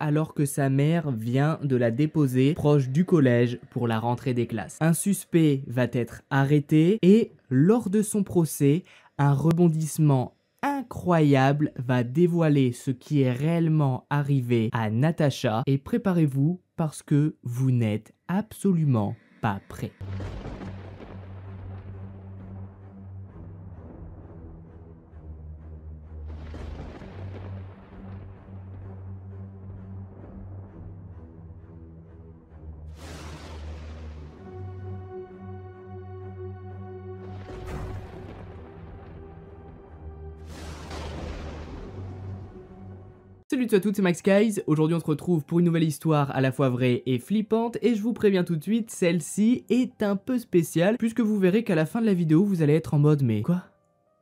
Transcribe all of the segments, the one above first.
alors que sa mère vient de la déposer proche du collège pour la rentrée des classes. Un suspect va être arrêté et lors de son procès, un rebondissement incroyable va dévoiler ce qui est réellement arrivé à Natacha et préparez-vous parce que vous n'êtes absolument pas prêt. Salut à toutes, c'est Max Guys. Aujourd'hui, on se retrouve pour une nouvelle histoire à la fois vraie et flippante. Et je vous préviens tout de suite, celle-ci est un peu spéciale, puisque vous verrez qu'à la fin de la vidéo, vous allez être en mode Mais quoi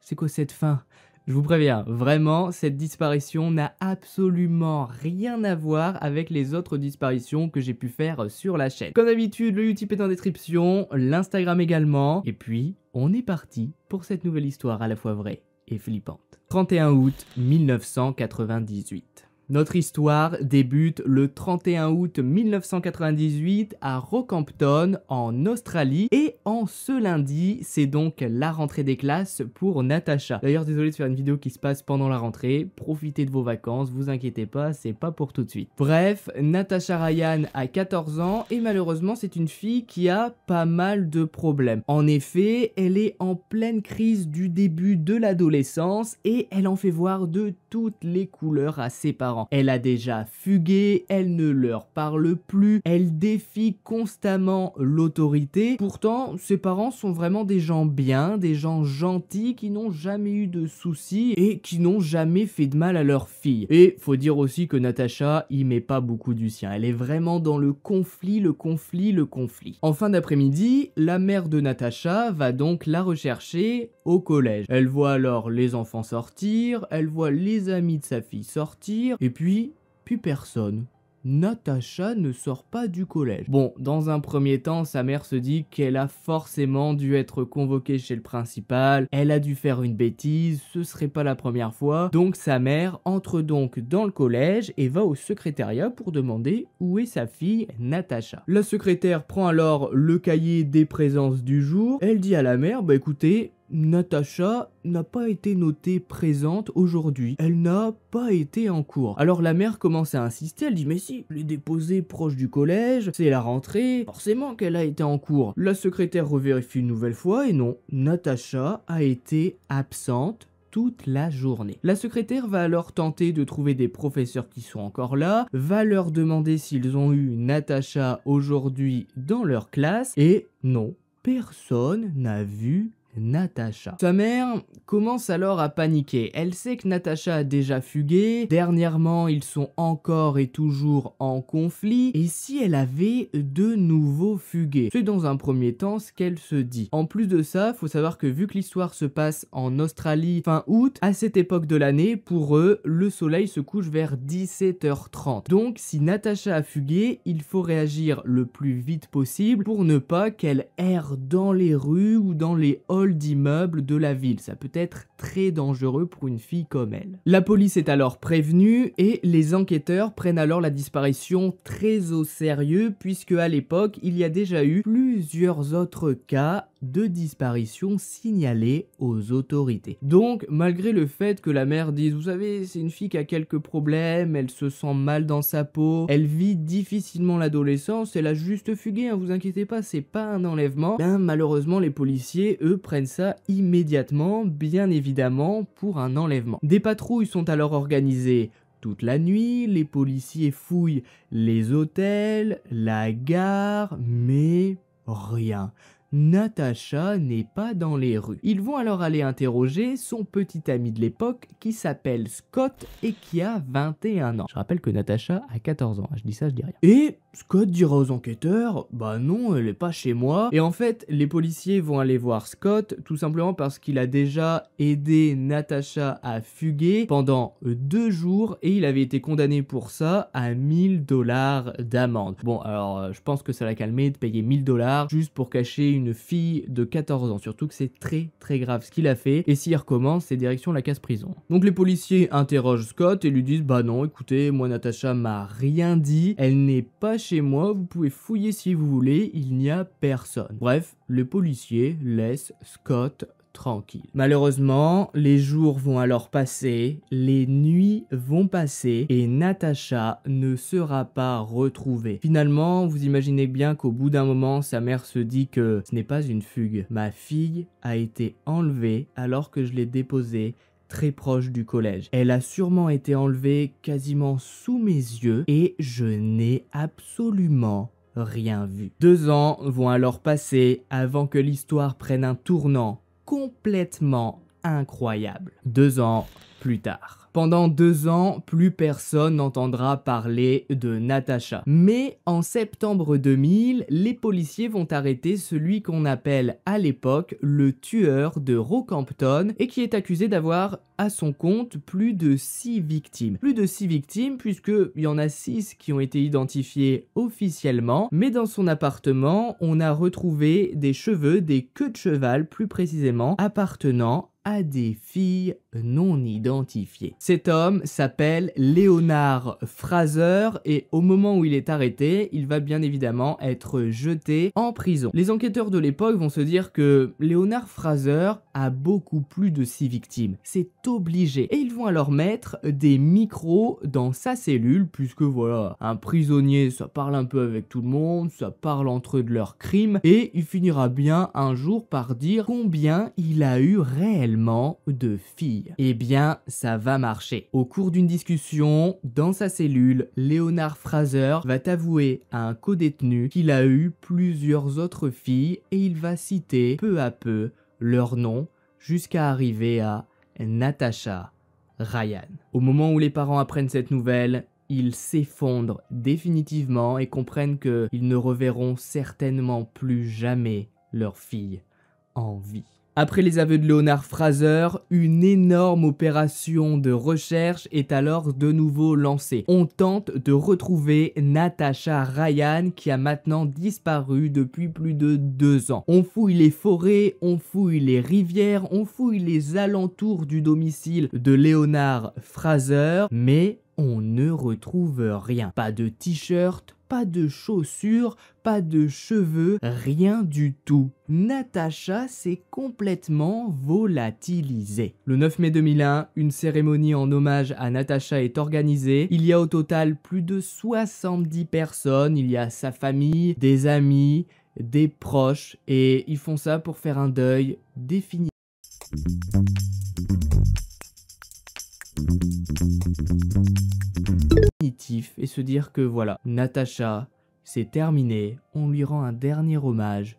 C'est quoi cette fin je vous préviens, vraiment, cette disparition n'a absolument rien à voir avec les autres disparitions que j'ai pu faire sur la chaîne. Comme d'habitude, le YouTube est en description, l'Instagram également. Et puis, on est parti pour cette nouvelle histoire à la fois vraie et flippante. 31 août 1998. Notre histoire débute le 31 août 1998 à Rockhampton en Australie et en ce lundi, c'est donc la rentrée des classes pour Natacha. D'ailleurs, désolé de faire une vidéo qui se passe pendant la rentrée, profitez de vos vacances, vous inquiétez pas, c'est pas pour tout de suite. Bref, Natacha Ryan a 14 ans et malheureusement, c'est une fille qui a pas mal de problèmes. En effet, elle est en pleine crise du début de l'adolescence et elle en fait voir de toutes les couleurs à ses parents. Elle a déjà fugué, elle ne leur parle plus, elle défie constamment l'autorité. Pourtant, ses parents sont vraiment des gens bien, des gens gentils qui n'ont jamais eu de soucis et qui n'ont jamais fait de mal à leur fille. Et faut dire aussi que Natacha y met pas beaucoup du sien. Elle est vraiment dans le conflit, le conflit, le conflit. En fin d'après-midi, la mère de Natacha va donc la rechercher collège. Elle voit alors les enfants sortir, elle voit les amis de sa fille sortir, et puis, plus personne. Natacha ne sort pas du collège. Bon, dans un premier temps, sa mère se dit qu'elle a forcément dû être convoquée chez le principal, elle a dû faire une bêtise, ce serait pas la première fois. Donc sa mère entre donc dans le collège et va au secrétariat pour demander où est sa fille Natacha. La secrétaire prend alors le cahier des présences du jour, elle dit à la mère, bah écoutez, Natacha n'a pas été notée présente aujourd'hui. Elle n'a pas été en cours. Alors la mère commence à insister, elle dit mais si, je l'ai déposée proche du collège, c'est la rentrée, forcément qu'elle a été en cours. La secrétaire revérifie une nouvelle fois et non, Natacha a été absente toute la journée. La secrétaire va alors tenter de trouver des professeurs qui sont encore là, va leur demander s'ils ont eu Natacha aujourd'hui dans leur classe et non, personne n'a vu Natacha. Sa mère commence alors à paniquer. Elle sait que Natacha a déjà fugué. Dernièrement, ils sont encore et toujours en conflit. Et si elle avait de nouveau fugué C'est dans un premier temps ce qu'elle se dit. En plus de ça, faut savoir que vu que l'histoire se passe en Australie fin août, à cette époque de l'année, pour eux, le soleil se couche vers 17h30. Donc, si Natacha a fugué, il faut réagir le plus vite possible pour ne pas qu'elle erre dans les rues ou dans les d'immeubles de la ville. Ça peut être très dangereux pour une fille comme elle. La police est alors prévenue et les enquêteurs prennent alors la disparition très au sérieux puisque à l'époque il y a déjà eu plusieurs autres cas de disparition signalées aux autorités. Donc, malgré le fait que la mère dise, vous savez, c'est une fille qui a quelques problèmes, elle se sent mal dans sa peau, elle vit difficilement l'adolescence, elle a juste fugué, hein, vous inquiétez pas, c'est pas un enlèvement, malheureusement, les policiers, eux, prennent ça immédiatement, bien évidemment, pour un enlèvement. Des patrouilles sont alors organisées toute la nuit, les policiers fouillent les hôtels, la gare, mais rien. Natacha n'est pas dans les rues. Ils vont alors aller interroger son petit ami de l'époque qui s'appelle Scott et qui a 21 ans. Je rappelle que Natacha a 14 ans, je dis ça, je dis rien. Et Scott dira aux enquêteurs, bah non, elle est pas chez moi. Et en fait, les policiers vont aller voir Scott tout simplement parce qu'il a déjà aidé Natacha à fuguer pendant deux jours et il avait été condamné pour ça à 1000 dollars d'amende. Bon, alors euh, je pense que ça l'a calmé de payer 1000 dollars juste pour cacher une une fille de 14 ans, surtout que c'est très très grave ce qu'il a fait, et s'il recommence, c'est direction la casse prison. Donc les policiers interrogent Scott et lui disent bah non, écoutez, moi Natacha m'a rien dit, elle n'est pas chez moi, vous pouvez fouiller si vous voulez, il n'y a personne. Bref, le policier laisse Scott tranquille. Malheureusement, les jours vont alors passer, les nuits vont passer et Natacha ne sera pas retrouvée. Finalement, vous imaginez bien qu'au bout d'un moment, sa mère se dit que ce n'est pas une fugue. Ma fille a été enlevée alors que je l'ai déposée très proche du collège. Elle a sûrement été enlevée quasiment sous mes yeux et je n'ai absolument rien vu. Deux ans vont alors passer avant que l'histoire prenne un tournant complètement incroyable. Deux ans plus tard. Pendant deux ans, plus personne n'entendra parler de Natacha. Mais en septembre 2000, les policiers vont arrêter celui qu'on appelle à l'époque le tueur de Rockhampton et qui est accusé d'avoir à son compte plus de six victimes. Plus de six victimes puisqu'il y en a six qui ont été identifiées officiellement, mais dans son appartement, on a retrouvé des cheveux, des queues de cheval plus précisément, appartenant des filles non identifiées. Cet homme s'appelle Leonard Fraser et au moment où il est arrêté, il va bien évidemment être jeté en prison. Les enquêteurs de l'époque vont se dire que Leonard Fraser a beaucoup plus de six victimes. C'est obligé. Et ils vont alors mettre des micros dans sa cellule puisque voilà, un prisonnier, ça parle un peu avec tout le monde, ça parle entre eux de leurs crimes et il finira bien un jour par dire combien il a eu réellement de filles. Eh bien, ça va marcher. Au cours d'une discussion, dans sa cellule, Leonard Fraser va avouer à un codétenu qu'il a eu plusieurs autres filles et il va citer peu à peu leur nom jusqu'à arriver à Natasha Ryan. Au moment où les parents apprennent cette nouvelle, ils s'effondrent définitivement et comprennent qu'ils ne reverront certainement plus jamais leur fille en vie. Après les aveux de Leonard Fraser, une énorme opération de recherche est alors de nouveau lancée. On tente de retrouver Natasha Ryan qui a maintenant disparu depuis plus de deux ans. On fouille les forêts, on fouille les rivières, on fouille les alentours du domicile de Leonard Fraser, mais on ne retrouve rien. Pas de t-shirt, pas de chaussures, pas de cheveux, rien du tout. Natacha s'est complètement volatilisée. Le 9 mai 2001, une cérémonie en hommage à Natacha est organisée. Il y a au total plus de 70 personnes, il y a sa famille, des amis, des proches, et ils font ça pour faire un deuil définitif et se dire que voilà, Natacha, c'est terminé, on lui rend un dernier hommage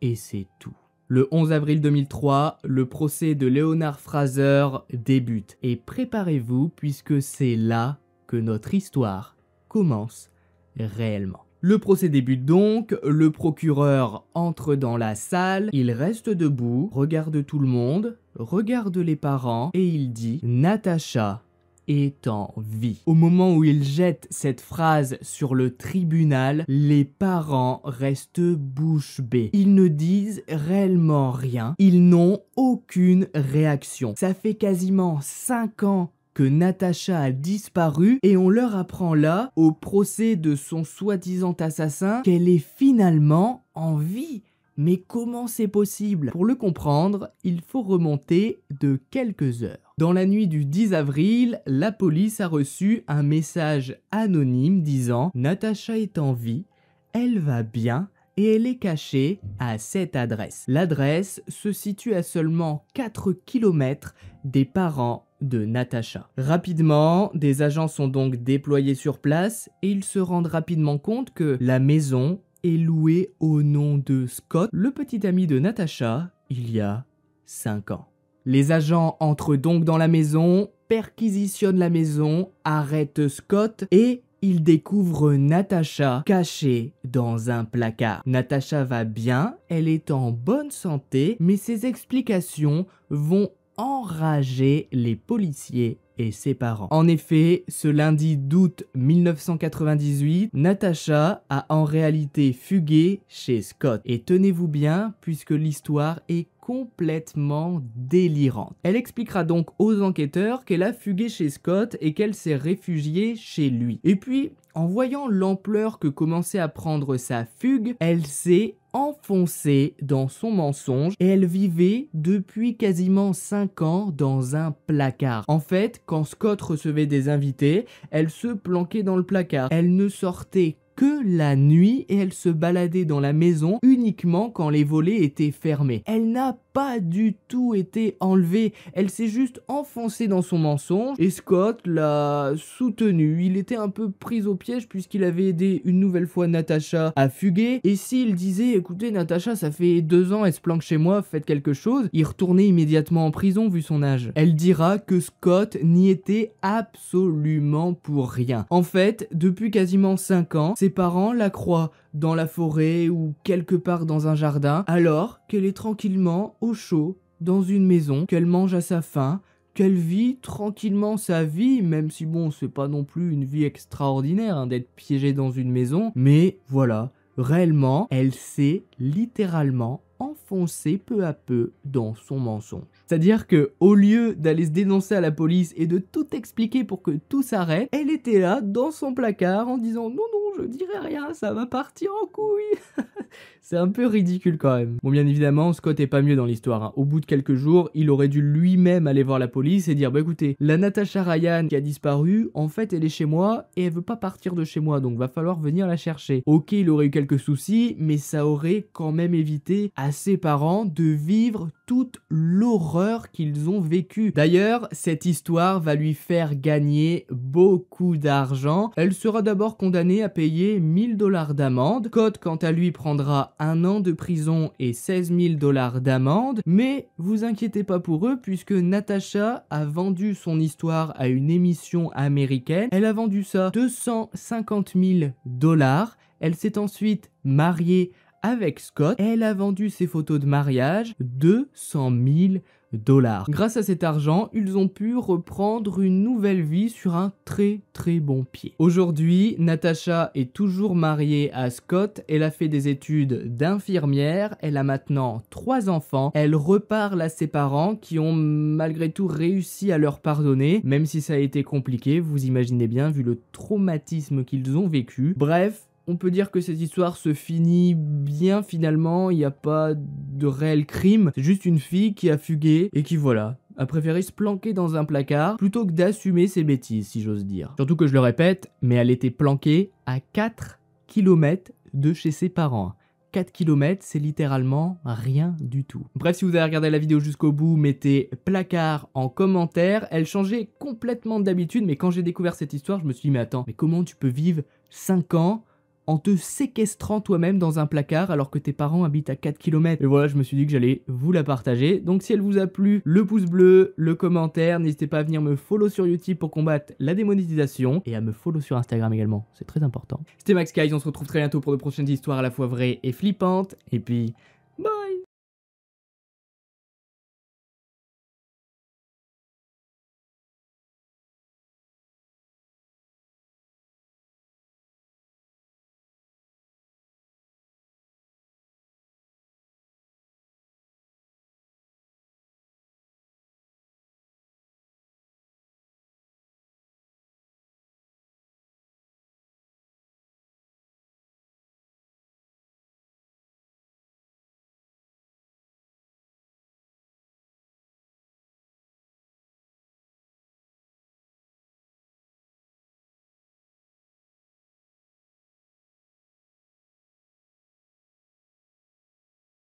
et c'est tout. Le 11 avril 2003, le procès de Leonard Fraser débute et préparez-vous puisque c'est là que notre histoire commence réellement. Le procès débute donc, le procureur entre dans la salle, il reste debout, regarde tout le monde, regarde les parents et il dit Natacha est en vie. Au moment où il jette cette phrase sur le tribunal, les parents restent bouche bée. Ils ne disent réellement rien. Ils n'ont aucune réaction. Ça fait quasiment 5 ans que Natacha a disparu et on leur apprend là, au procès de son soi-disant assassin, qu'elle est finalement en vie. Mais comment c'est possible Pour le comprendre, il faut remonter de quelques heures. Dans la nuit du 10 avril, la police a reçu un message anonyme disant Natacha est en vie, elle va bien, et elle est cachée à cette adresse. L'adresse se situe à seulement 4 km des parents de Natacha. Rapidement, des agents sont donc déployés sur place et ils se rendent rapidement compte que la maison est loué au nom de Scott, le petit ami de Natasha, il y a 5 ans. Les agents entrent donc dans la maison, perquisitionnent la maison, arrêtent Scott et ils découvrent Natasha cachée dans un placard. Natasha va bien, elle est en bonne santé, mais ses explications vont enragé les policiers et ses parents. En effet, ce lundi d'août 1998, Natasha a en réalité fugué chez Scott. Et tenez-vous bien, puisque l'histoire est complètement délirante. Elle expliquera donc aux enquêteurs qu'elle a fugué chez Scott et qu'elle s'est réfugiée chez lui. Et puis, en voyant l'ampleur que commençait à prendre sa fugue, elle s'est enfoncée dans son mensonge et elle vivait depuis quasiment 5 ans dans un placard. En fait, quand Scott recevait des invités, elle se planquait dans le placard. Elle ne sortait que la nuit et elle se baladait dans la maison uniquement quand les volets étaient fermés. Elle n'a pas du tout été enlevée, elle s'est juste enfoncée dans son mensonge et Scott l'a soutenue. Il était un peu pris au piège puisqu'il avait aidé une nouvelle fois Natacha à fuguer et s'il disait écoutez Natacha ça fait deux ans elle se planque chez moi, faites quelque chose, il retournait immédiatement en prison vu son âge. Elle dira que Scott n'y était absolument pour rien. En fait, depuis quasiment cinq ans, ses parents la croix dans la forêt ou quelque part dans un jardin, alors qu'elle est tranquillement au chaud dans une maison, qu'elle mange à sa faim, qu'elle vit tranquillement sa vie, même si bon, c'est pas non plus une vie extraordinaire hein, d'être piégée dans une maison, mais voilà, réellement, elle sait littéralement enfoncé peu à peu dans son mensonge. C'est-à-dire que au lieu d'aller se dénoncer à la police et de tout expliquer pour que tout s'arrête, elle était là dans son placard en disant non non je dirai rien, ça va partir en couille. C'est un peu ridicule quand même. Bon bien évidemment Scott est pas mieux dans l'histoire. Hein. Au bout de quelques jours, il aurait dû lui-même aller voir la police et dire bah écoutez, la Natasha Ryan qui a disparu, en fait elle est chez moi et elle veut pas partir de chez moi donc va falloir venir la chercher. Ok il aurait eu quelques soucis mais ça aurait quand même évité à ses parents de vivre toute l'horreur qu'ils ont vécue. D'ailleurs, cette histoire va lui faire gagner beaucoup d'argent. Elle sera d'abord condamnée à payer 1000 dollars d'amende. Code, quant à lui, prendra un an de prison et 16 000 dollars d'amende. Mais vous inquiétez pas pour eux, puisque Natasha a vendu son histoire à une émission américaine. Elle a vendu ça 250 000 dollars. Elle s'est ensuite mariée avec Scott, elle a vendu ses photos de mariage 200 000 dollars. Grâce à cet argent, ils ont pu reprendre une nouvelle vie sur un très très bon pied. Aujourd'hui, Natasha est toujours mariée à Scott, elle a fait des études d'infirmière, elle a maintenant trois enfants, elle reparle à ses parents qui ont malgré tout réussi à leur pardonner, même si ça a été compliqué, vous imaginez bien vu le traumatisme qu'ils ont vécu. Bref, on peut dire que cette histoire se finit bien finalement, il n'y a pas de réel crime, c'est juste une fille qui a fugué et qui voilà, a préféré se planquer dans un placard plutôt que d'assumer ses bêtises si j'ose dire. Surtout que je le répète, mais elle était planquée à 4 km de chez ses parents. 4 km, c'est littéralement rien du tout. Bref, si vous avez regardé la vidéo jusqu'au bout, mettez placard en commentaire. Elle changeait complètement d'habitude, mais quand j'ai découvert cette histoire, je me suis dit, mais attends, mais comment tu peux vivre 5 ans en te séquestrant toi-même dans un placard alors que tes parents habitent à 4 km. Et voilà, je me suis dit que j'allais vous la partager. Donc si elle vous a plu, le pouce bleu, le commentaire, n'hésitez pas à venir me follow sur YouTube pour combattre la démonétisation et à me follow sur Instagram également, c'est très important. C'était Max Guys, on se retrouve très bientôt pour de prochaines histoires à la fois vraies et flippantes. Et puis, bye